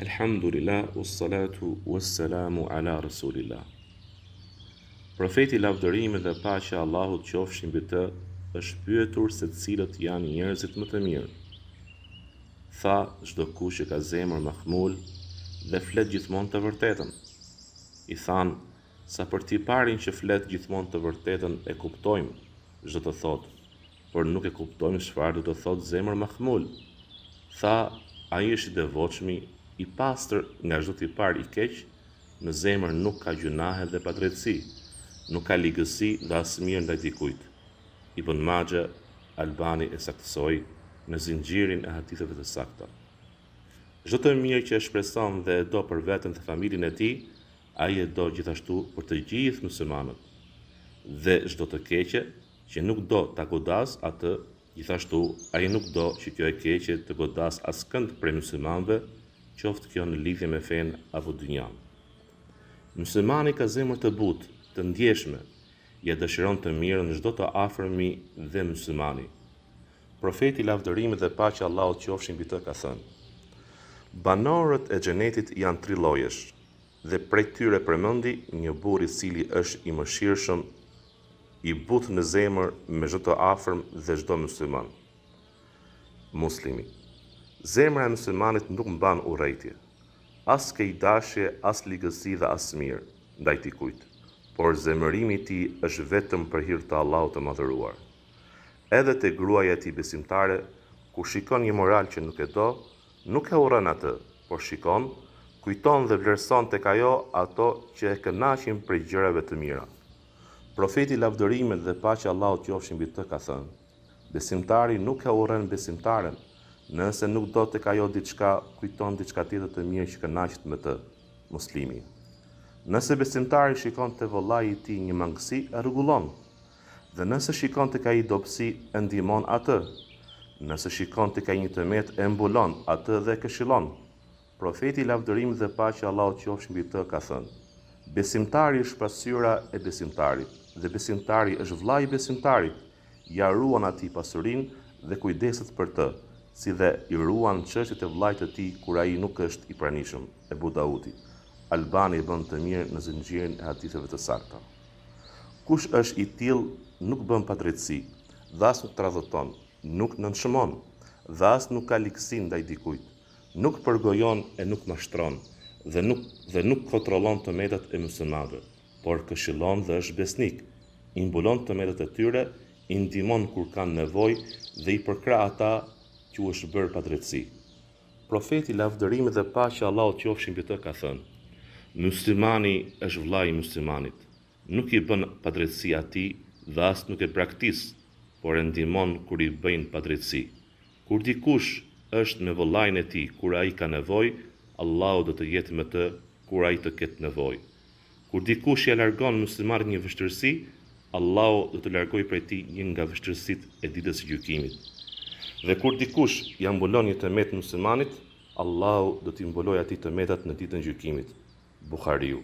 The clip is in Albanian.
Elhamdulillah, ussalatu, ussalamu, ala rasulillah. Profeti lavdërim dhe që Allahut qofshin të, është pyetur se të cilët janë njerëzit më të mirë. Tha, shdo ku që ka zemër mahmull dhe flet gjithmon të vërtetën. I than, sa për ti parin që flet gjithmon të vërtetën e kuptojmë, shdo të thotë, por nuk e kuptojmë shfarë du të thotë zemër mahmull. Tha, a i është i devoqmi i pastër nga çdo të par i keq, në zemër nuk ka gjunahe dhe padrejtësi, nuk ka ligësi dhe asë mirë ndaj dikujt. Ibn magja, Albani e saktësoj në zinxhirin e hatithëve të sakta. Çdo të mirë që e shpreson dhe e do për veten dhe familjen e tij, ai e do gjithashtu për të gjithë muslimanët. Dhe çdo të keqë që nuk do ta godas atë, gjithashtu ai nuk do që kjo e keqe të godas askënd për muslimanëve, qoftë kjo në lidhje me fen apo dynjan. Mësëmani ka zemër të butë, të ndjeshme, ja dëshiron të mirë në gjdo të afërmi dhe mësëmani. Profeti lafë dhe pa që Allah o qofshin bitë të ka thënë. Banorët e gjenetit janë tri lojesh, dhe prej tyre përmendi një buri cili është i më shirëshëm, i butë në zemër me gjdo të afërm dhe gjdo mësëmani. Muslimi zemra e muslimanit nuk mban urrëtitje. As ke i dashje, as ligësi dhe as mirë ndaj t'i kujt, por zemërimi i ti tij është vetëm për hir të Allahut të Madhëruar. Edhe te gruaja e tij besimtare, ku shikon një moral që nuk e do, nuk e urrën atë, por shikon, kujton dhe vlerëson tek ajo ato që e kënaqin për gjërave të mira. Profeti lavdërimet dhe paqja Allahut qofshin mbi të ka thënë: Besimtari nuk e urren besimtaren, nëse nuk do të kajo diçka, kujton diçka tjetër të mirë që kënaqet me të muslimi. Nëse besimtari shikon të volaj i ti një mangësi, e rrugullon. Dhe nëse shikon të ka i dopsi, e ndimon atë. Nëse shikon të ka i një të met, e mbulon atë dhe këshilon. Profeti lavdërim dhe pa që Allah që ofshën të ka thënë. Besimtari është pasyra e besimtarit, dhe besimtari është vlaj i besimtarit, jaruan ati pasurin dhe kujdesit për të si dhe i ruan çështjet e vllajt të tij kur ai nuk është i pranishëm e Budauti. Albani e bën të mirë në zinxhirin e haditheve të sakta. Kush është i till nuk bën padrejtësi, dhas nuk tradhton, nuk nënshmon, dhas nuk ka dhe ndaj dikujt, nuk përgojon e nuk mashtron dhe nuk dhe nuk kontrollon të medet e muslimanëve, por këshillon dhe është besnik, i mbulon të medet e tyre, i ndihmon kur kanë nevojë dhe i përkra ata që u është bërë pa drejtësi. Profeti lavdërim dhe pa që Allah o qofshin për të ka thënë, Muslimani është vla i muslimanit, nuk i bën pa drejtësi ati dhe asë nuk e praktisë, por e ndihmon kur i bëjnë pa drejtësi. Kur dikush është me vëllajnë e ti, kur ai i ka nevoj, Allah o do të jetë me të, kur ai i të ketë nevoj. Kur dikush i largon muslimar një vështërsi, Allah o do të largoj për ti një nga vështërsit e ditës së gjykimit. Dhe kur dikush i ambullon një të metë muslimanit, Allahu do t'i mbuloj ati të metat në ditën gjykimit. Bukhariu.